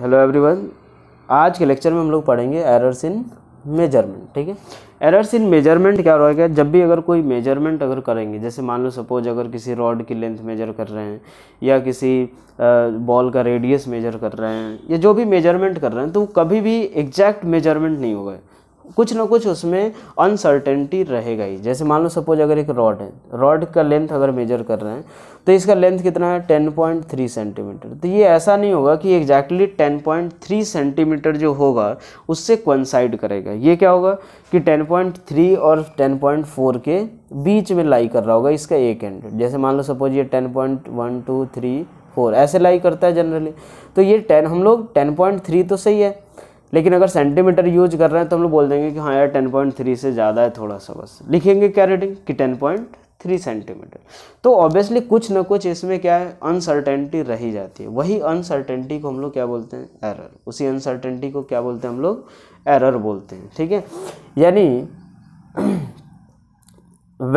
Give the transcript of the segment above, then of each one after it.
hello everyone आज के lecture में हम लोग पढ़ेंगे एरर्स इन मेजरमेंट ठीक है एरर्स इन मेजरमेंट क्या रहेगा जब भी अगर कोई मेजरमेंट अगर करेंगे जैसे मान लो सपोज अगर किसी रॉड की लेंथ मेजर कर रहे हैं या किसी बॉल का रेडियस मेजर कर रहे हैं या जो भी मेजरमेंट कर रहे हैं तो कभी भी एग्जैक्ट मेजरमेंट नहीं होगा कुछ ना कुछ उसमें अनसर्टेनिटी रहेगा ही जैसे मान लो सपोज अगर एक रॉड है रॉड का लेंथ अगर मेजर कर रहे हैं तो इसका लेंथ कितना है 10.3 सेंटीमीटर तो ये ऐसा नहीं होगा कि एग्जैक्टली exactly 10.3 सेंटीमीटर जो होगा उससे क्वनसाइड करेगा ये क्या होगा कि 10.3 और 10.4 के बीच में लाई कर रहा होगा इसका एक एंड जैसे मान लो सपोज ये ten point one two three four ऐसे लाई करता है जनरली तो ये टेन हम लोग टेन पॉइंट थ्री तो सही है लेकिन अगर सेंटीमीटर यूज कर रहे हैं तो हम लोग बोल देंगे कि हाँ यार टेन पॉइंट थ्री से ज़्यादा है थोड़ा सा बस लिखेंगे क्या रेटिंग कि टेन पॉइंट थ्री सेंटीमीटर तो ऑब्वियसली कुछ ना कुछ इसमें क्या है अनसर्टेनिटी रही जाती है वही अनसर्टेनिटी को हम लोग क्या बोलते हैं एरर उसी अनसर्टेनिटी को क्या बोलते हैं हम लोग एरर बोलते हैं ठीक है यानी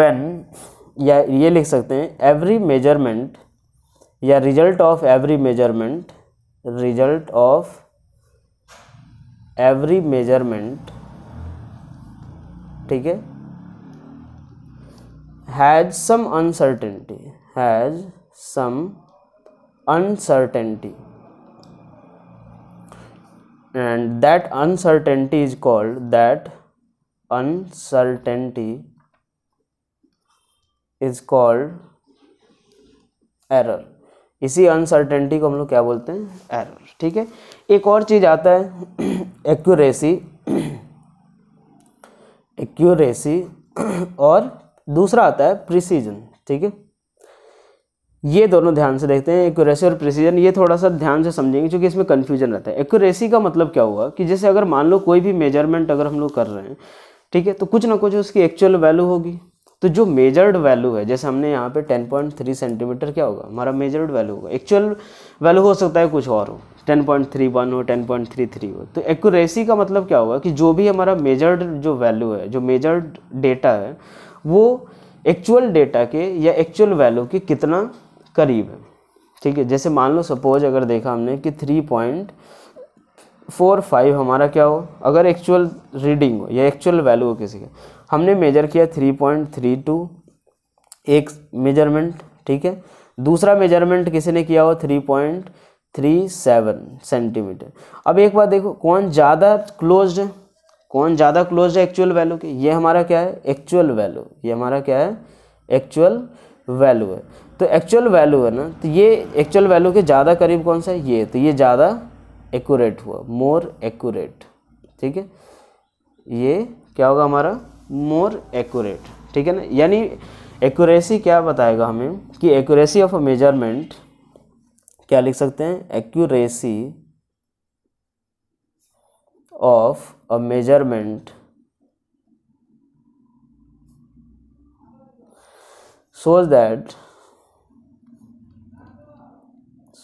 वेन या ये लिख सकते हैं एवरी मेजरमेंट या result of every measurement result of every measurement ठीक है has some uncertainty has some uncertainty and that uncertainty is called that uncertainty is called error इसी अनसर्टेनिटी को हम लोग क्या बोलते हैं एरर ठीक है एक और चीज़ आता है एक्यूरेसी एक्यूरेसी और दूसरा आता है प्रिसीजन ठीक है ये दोनों ध्यान से देखते हैं एक्यूरेसी और प्रिसीजन ये थोड़ा सा ध्यान से समझेंगे क्योंकि इसमें कन्फ्यूजन रहता है एक्यूरेसी का मतलब क्या हुआ कि जैसे अगर मान लो कोई भी मेजरमेंट अगर हम लोग कर रहे हैं ठीक है तो कुछ ना कुछ उसकी एक्चुअल वैल्यू होगी तो जो मेजर्ड वैल्यू है जैसे हमने यहाँ पे 10.3 सेंटीमीटर क्या होगा हमारा मेजर्ड वैल्यू होगा एक्चुअल वैल्यू हो सकता है कुछ और हो 10.31 हो 10.33 हो तो एक्यूरेसी का मतलब क्या होगा कि जो भी हमारा मेजर्ड जो वैल्यू है जो मेजर्ड डेटा है वो एक्चुअल डेटा के या एक्चुअल वैल्यू के कितना करीब है ठीक है जैसे मान लो सपोज अगर देखा हमने कि थ्री पॉइंट फोर फाइव हमारा क्या हो अगर एक्चुअल रीडिंग हो या एक्चुअल वैल्यू हो किसी का हमने मेजर किया थ्री पॉइंट थ्री टू एक मेजरमेंट ठीक है दूसरा मेजरमेंट किसी ने किया हो three point three seven centimetre अब एक बार देखो कौन ज़्यादा क्लोज है कौन ज़्यादा क्लोज है एक्चुअल वैल्यू के ये हमारा क्या है एक्चुअल वैल्यू ये हमारा क्या है एक्चुअल वैल्यू है तो एक्चुअल वैल्यू है ना तो ये एक्चुअल वैल्यू के ज़्यादा करीब कौन सा है ये तो ये ज़्यादा एक्यूरेट हुआ मोर एक्यूरेट ठीक है ये क्या होगा हमारा मोर एक्यूरेट ठीक है ना यानी एक्यूरेसी क्या बताएगा हमें कि एक्यूरेसी ऑफ अ मेजरमेंट क्या लिख सकते हैं accuracy of a measurement shows that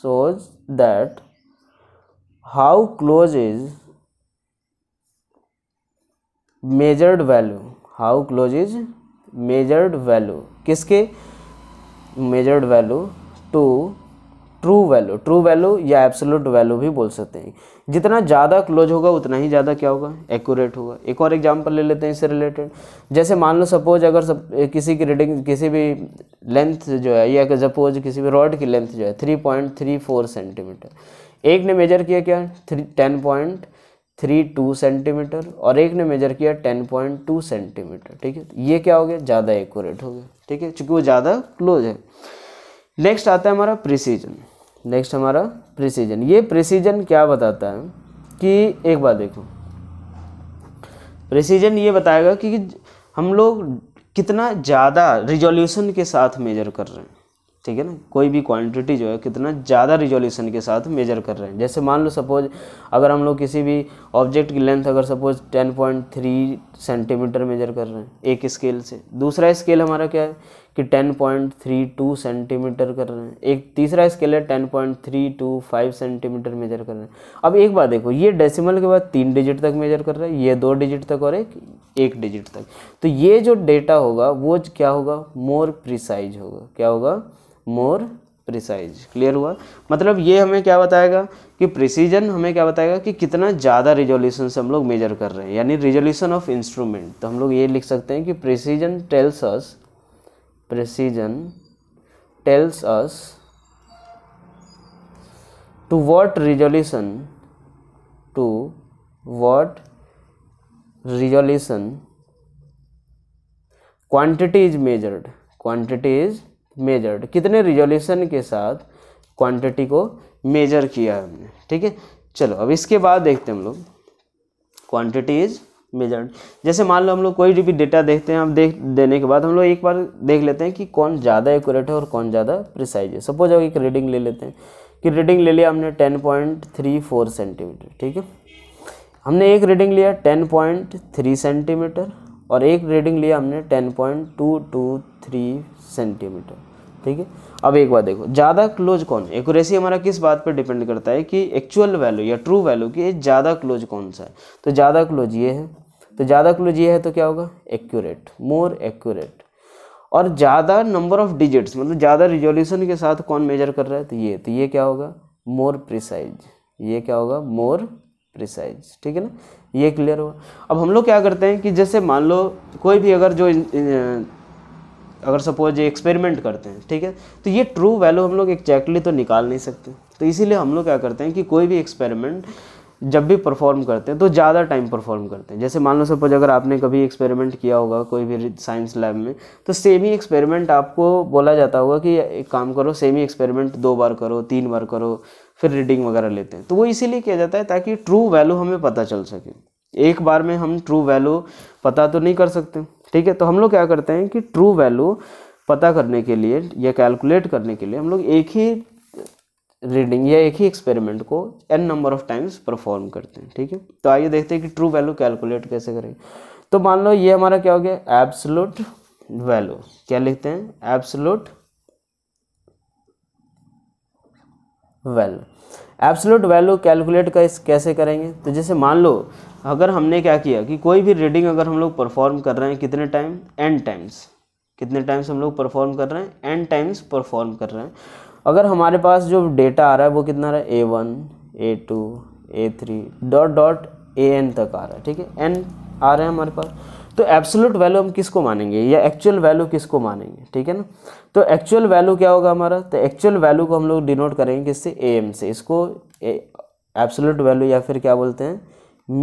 shows that how close is measured value how close is measured value किसके measured value to true value true value या एब्सोल्यूट वैल्यू भी बोल सकते हैं जितना ज़्यादा क्लोज होगा उतना ही ज़्यादा क्या होगा एक्यूरेट होगा एक और एग्जांपल ले लेते हैं इससे रिलेटेड जैसे मान लो सपोज अगर सब किसी की रीडिंग किसी भी लेंथ जो है या सपोज किसी भी रॉड की लेंथ जो है three point three four centimetre एक ने मेजर किया क्या three ten point three two centimetre और एक ने मेजर किया टेन पॉइंट टू सेंटीमीटर ठीक है ये क्या हो गया ज़्यादा एक्यूरेट हो गया ठीक है चूंकि वो ज़्यादा क्लोज है नेक्स्ट आता है हमारा प्रिसीजन नेक्स्ट हमारा प्रिसीजन ये प्रिसीजन क्या बताता है कि एक बार देखो प्रिसीजन ये बताएगा कि हम लोग कितना ज़्यादा रिजोल्यूशन के साथ मेजर कर रहे हैं ठीक है ना कोई भी क्वांटिटी जो है कितना ज़्यादा रिजोल्यूशन के साथ मेजर कर रहे हैं जैसे मान लो सपोज अगर हम लोग किसी भी ऑब्जेक्ट की लेंथ अगर सपोज 10.3 सेंटीमीटर मेजर कर रहे हैं एक स्केल से दूसरा स्केल हमारा क्या है कि 10.32 सेंटीमीटर कर रहे हैं एक तीसरा स्केल है 10.325 सेंटीमीटर मेजर कर रहे हैं अब एक बात देखो ये डेसिमल के बाद तीन डिजिट तक मेजर कर रहा है ये दो डिजिट तक और एक एक डिजिट तक तो ये जो डेटा होगा वो क्या होगा मोर प्रिसाइज होगा क्या होगा मोर प्रिसाइज क्लियर हुआ मतलब ये हमें क्या बताएगा कि प्रिसीजन हमें क्या बताएगा कि कितना ज़्यादा रिजोल्यूशन से हम लोग मेजर कर रहे हैं यानी रिजोल्यूशन ऑफ इंस्ट्रूमेंट तो हम लोग ये लिख सकते हैं कि precision tells us precision tells us to what resolution to what resolution quantity is measured quantity is measured कितने रिजोल्यूशन के साथ क्वांटिटी को मेजर किया है हमने ठीक है चलो अब इसके बाद देखते हैं हम लोग क्वांटिटी इज मेजर्ड जैसे मान लो हम लोग कोई भी डेटा देखते हैं हम देख देने के बाद हम लोग एक बार देख लेते हैं कि कौन ज़्यादा एक्यूरेट है और कौन ज़्यादा प्रिसाइज है सपोज अगर एक रीडिंग ले लेते हैं कि रीडिंग ले लिया हमने ten point three four centimetre ठीक है हमने एक रीडिंग लिया टेन पॉइंट थ्री सेंटीमीटर और एक रीडिंग लिया हमने ten point two two three centimetre ठीक है अब एक बार देखो ज़्यादा क्लोज कौन है एक्यूरेसी हमारा किस बात पर डिपेंड करता है कि एक्चुअल वैल्यू या ट्रू वैल्यू की ज़्यादा क्लोज कौन सा है तो ज़्यादा क्लोज ये है तो ज़्यादा क्लोज ये है तो क्या होगा एक्यूरेट मोर एक्यूरेट और ज़्यादा नंबर ऑफ डिजिट्स मतलब ज़्यादा रिजोल्यूशन के साथ कौन मेजर कर रहा है तो ये तो ये क्या होगा मोर प्रिसाइज ये क्या होगा मोर प्रिसाइज ठीक है ना ये क्लियर हुआ अब हम लोग क्या करते हैं कि जैसे मान लो कोई भी अगर जो अगर सपोज ये एक्सपेरिमेंट करते हैं ठीक है तो ये ट्रू वैल्यू हम लोग एक्जैक्टली तो निकाल नहीं सकते तो इसीलिए हम लोग क्या करते हैं कि कोई भी एक्सपेरिमेंट जब भी परफॉर्म करते हैं तो ज़्यादा टाइम परफॉर्म करते हैं जैसे मान लो सपोज अगर आपने कभी एक्सपेरिमेंट किया होगा कोई भी साइंस लैब में तो सेम ही एक्सपेरिमेंट आपको बोला जाता होगा कि एक काम करो सेम ही एक्सपेरिमेंट दो बार करो तीन बार करो फिर रीडिंग वगैरह लेते हैं तो वो इसीलिए किया जाता है ताकि ट्रू वैल्यू हमें पता चल सके एक बार में हम ट्रू वैल्यू पता तो नहीं कर सकते ठीक है तो हम लोग क्या करते हैं कि ट्रू वैल्यू पता करने के लिए या कैलकुलेट करने के लिए हम लोग एक ही रीडिंग या एक ही एक्सपेरिमेंट को N number of times perform करते हैं ठीक है तो आइए देखते हैं कि ट्रू वैल्यू कैलकुलेट कैसे करेंगे तो मान लो ये हमारा क्या हो गया एब्सलूट वैल्यू क्या लिखते हैं absolute value absolute value calculate का इस कैसे करेंगे तो जैसे मान लो अगर हमने क्या किया कि कोई भी रीडिंग अगर हम लोग परफॉर्म कर रहे हैं कितने टाइम एन टाइम्स कितने टाइम्स हम लोग परफॉर्म कर रहे हैं एन टाइम्स परफॉर्म कर रहे हैं अगर हमारे पास जो डेटा आ रहा है वो कितना आ रहा है A one A two A three dot dot A N तक आ रहा है ठीक है एन आ रहा है हमारे पास तो एब्सोलूट वैल्यू हम किसको मानेंगे या एक्चुअल वैल्यू किसको मानेंगे ठीक है ना तो एक्चुअल वैल्यू क्या होगा हमारा तो एक्चुअल वैल्यू को हम लोग डिनोट करेंगे किससे ए एम से इसको एब्सोलूट वैल्यू या फिर क्या बोलते हैं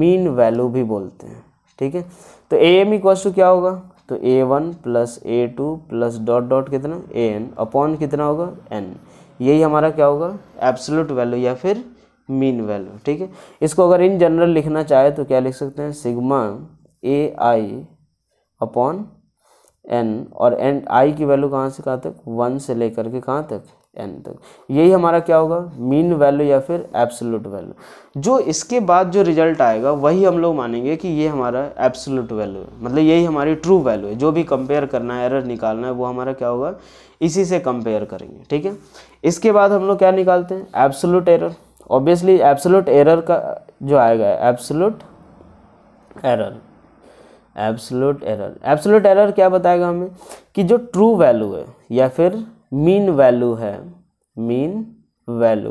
मीन वैल्यू भी बोलते हैं ठीक है तो ए एम इक्वल्स टू क्या होगा तो A one plus A two plus dot dot कितना ए एन अपॉन कितना होगा एन यही हमारा क्या होगा एब्सोलूट वैल्यू या फिर मीन वैल्यू ठीक है इसको अगर इन जनरल लिखना चाहे तो क्या लिख सकते हैं sigma A I upon N और एन आई की वैल्यू कहाँ से कहाँ तक वन से लेकर के कहाँ तक एन तक यही हमारा क्या होगा मीन वैल्यू या फिर एब्सोलूट वैल्यू जो इसके बाद जो रिजल्ट आएगा वही हम लोग मानेंगे कि ये हमारा एब्सोलूट वैल्यू है मतलब यही हमारी ट्रू वैल्यू है जो भी कंपेयर करना है एरर निकालना है वो हमारा क्या होगा इसी से कंपेयर करेंगे ठीक है इसके बाद हम लोग क्या निकालते हैं absolute error obviously absolute error का जो आएगा absolute error absolute error absolute error क्या बताएगा हमें कि जो ट्रू वैल्यू है या फिर मीन वैल्यू है mean value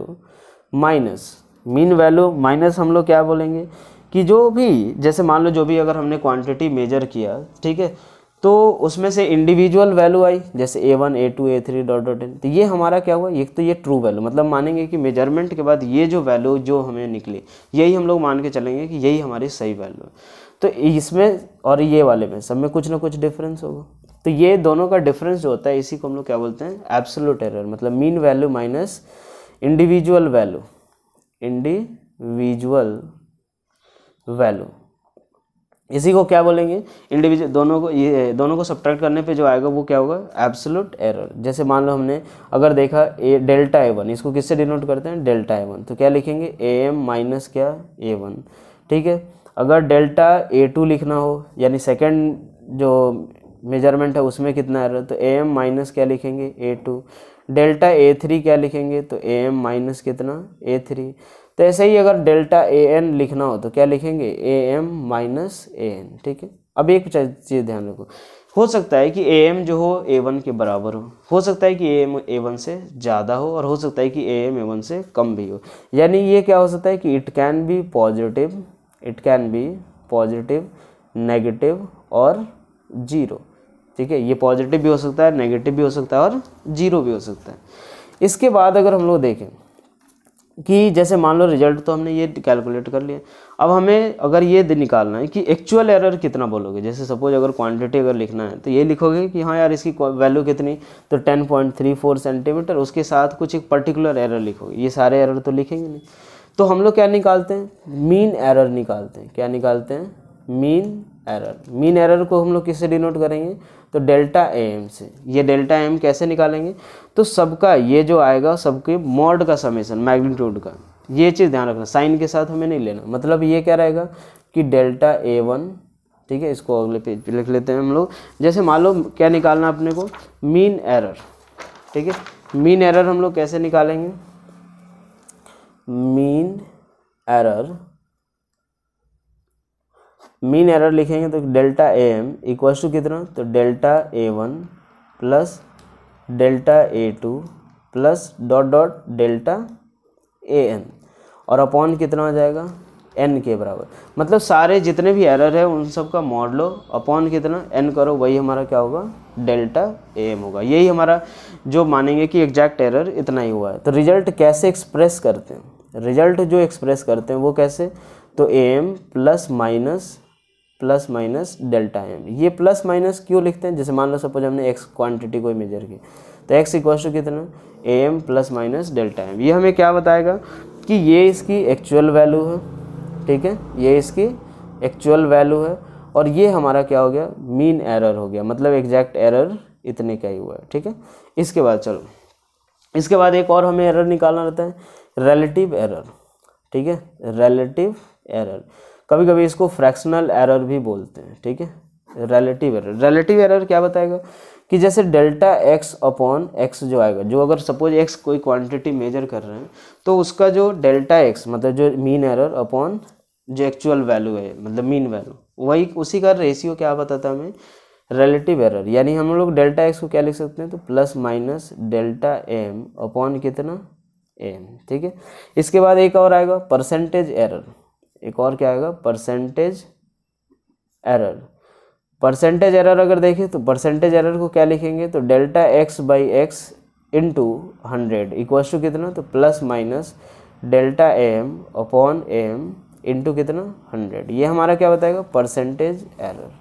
minus mean value minus हम लोग क्या बोलेंगे कि जो भी जैसे मान लो जो भी अगर हमने क्वांटिटी मेजर किया ठीक है तो उसमें से इंडिविजुअल वैल्यू आई जैसे A one A two A three dot dot N तो ये हमारा क्या हुआ एक तो ये ट्रू वैल्यू मतलब मानेंगे कि मेजरमेंट के बाद ये जो वैल्यू जो हमें निकली यही हम लोग मान के चलेंगे कि यही हमारी सही वैल्यू है तो इसमें और ये वाले में सब में कुछ ना कुछ डिफरेंस होगा तो ये दोनों का डिफरेंस जो होता है इसी को हम लोग क्या बोलते हैं एब्सोलूट एरर मतलब mean value minus individual value individual value इसी को क्या बोलेंगे इंडिविजुअल दोनों को ये दोनों को सब्ट्रैक्ट करने पे जो आएगा वो क्या होगा एब्सोलूट एरर जैसे मान लो हमने अगर देखा ए डेल्टा ए वन इसको किससे डिनोट करते हैं डेल्टा ए वन तो क्या लिखेंगे ए एम माइनस क्या ए वन ठीक है अगर डेल्टा ए टू लिखना हो यानी सेकेंड जो मेजरमेंट है उसमें कितना एरर तो ए एम माइनस क्या लिखेंगे A two delta A three क्या लिखेंगे तो ए एम माइनस कितना ए थ्री तो ऐसे ही अगर डेल्टा ए एन लिखना हो तो क्या लिखेंगे A M minus A N ठीक है अब एक चीज़ ध्यान रखो हो सकता है कि ए एम जो हो ए वन के बराबर हो हो सकता है कि ए एम ए वन से ज़्यादा हो और हो सकता है कि ए एम ए वन से कम भी हो यानी ये क्या हो सकता है कि it can be positive it can be positive negative और ज़ीरो ठीक है ये पॉजिटिव भी हो सकता है नेगेटिव भी हो सकता है और जीरो भी हो सकता है इसके बाद अगर हम लोग देखें कि जैसे मान लो रिजल्ट तो हमने ये कैलकुलेट कर लिया अब हमें अगर ये निकालना है कि एक्चुअल एरर कितना बोलोगे जैसे सपोज अगर क्वांटिटी अगर लिखना है तो ये लिखोगे कि हाँ यार इसकी वैल्यू कितनी तो 10.34 सेंटीमीटर उसके साथ कुछ एक पर्टिकुलर एरर लिखोगे ये सारे एरर तो लिखेंगे नहीं तो हम लोग क्या निकालते हैं मीन एरर निकालते हैं क्या निकालते हैं मीन एरर मीन एरर को हम लोग किससे डिनोट करेंगे तो डेल्टा एम से ये डेल्टा एम कैसे निकालेंगे तो सबका ये जो आएगा सबके मॉड का समेसन मैग्नीट्यूड का ये चीज़ ध्यान रखना साइन के साथ हमें नहीं लेना मतलब ये क्या रहेगा कि डेल्टा ए वन ठीक है इसको अगले पेज पे लिख लेते हैं हम लोग जैसे मान लो क्या निकालना अपने को मीन एरर ठीक है मीन एरर हम लोग कैसे निकालेंगे मीन एरर मीन एरर लिखेंगे तो delta A M equals to कितना तो delta A one plus delta A two plus dot dot delta A N और अपॉन कितना आ जाएगा एन के बराबर मतलब सारे जितने भी एरर है उन सब का मॉड लो अपॉन कितना एन करो वही हमारा क्या होगा डेल्टा ए एम होगा यही हमारा जो मानेंगे कि एग्जैक्ट एरर इतना ही हुआ है तो रिजल्ट कैसे एक्सप्रेस करते हैं रिजल्ट जो एक्सप्रेस करते हैं वो कैसे तो A M plus minus plus minus delta M ये प्लस माइनस क्यों लिखते हैं जैसे मान लो सपोज हमने एक्स क्वांटिटी को मेजर किया तो एक्स इक्वल्स टू कितना A M plus minus delta M ये हमें क्या बताएगा कि ये इसकी एक्चुअल वैल्यू है ठीक है ये इसकी एक्चुअल वैल्यू है और ये हमारा क्या हो गया मीन एरर हो गया मतलब एग्जैक्ट एरर इतने का ही हुआ है ठीक है इसके बाद चलो इसके बाद एक और हमें एरर निकालना रहता है रिलेटिव एरर ठीक है रिलेटिव एरर कभी कभी इसको फ्रैक्शनल एरर भी बोलते हैं ठीक है रिलेटिव एरर रिलेटिव एरर क्या बताएगा कि जैसे डेल्टा एक्स अपॉन एक्स जो आएगा जो अगर सपोज एक्स कोई क्वांटिटी मेजर कर रहे हैं तो उसका जो डेल्टा एक्स मतलब जो मीन एरर अपॉन जो एक्चुअल वैल्यू है मतलब मीन वैल्यू वही उसी का रेशियो क्या बताता हमें रिलेटिव एरर यानी हम लोग डेल्टा एक्स को क्या लिख सकते हैं तो plus minus delta M upon कितना एम ठीक है इसके बाद एक और आएगा परसेंटेज एरर एक और क्या आएगा परसेंटेज एरर परसेंटेज एरर अगर देखें तो परसेंटेज एरर को क्या लिखेंगे तो delta X by X into hundred equals to कितना तो plus minus delta M upon M into कितना हंड्रेड ये हमारा क्या बताएगा परसेंटेज एरर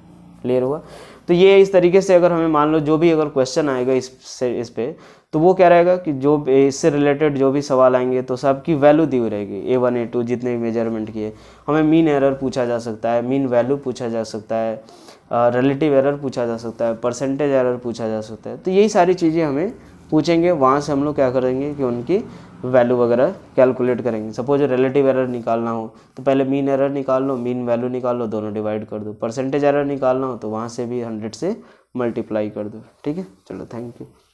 क्लियर हुआ तो ये इस तरीके से अगर हमें मान लो जो भी अगर क्वेश्चन आएगा इस से इस पर तो वो क्या रहेगा कि जो इससे रिलेटेड जो भी सवाल आएंगे तो सबकी वैल्यू दी हुई रहेगी ए वन ए टू जितने भी मेजरमेंट किए हमें मीन एरर पूछा जा सकता है मीन वैल्यू पूछा जा सकता है रिलेटिव एरर पूछा जा सकता है परसेंटेज एरर पूछा जा सकता है तो यही सारी चीज़ें हमें पूछेंगे वहाँ से हम लोग क्या करेंगे कि उनकी वैल्यू वगैरह कैलकुलेट करेंगे सपोज रिलेटिव एरर निकालना हो तो पहले मीन एरर निकाल लो मीन वैल्यू निकाल लो दोनों डिवाइड कर दो परसेंटेज एरर निकालना हो तो वहाँ से भी हंड्रेड से मल्टीप्लाई कर दो ठीक है चलो थैंक यू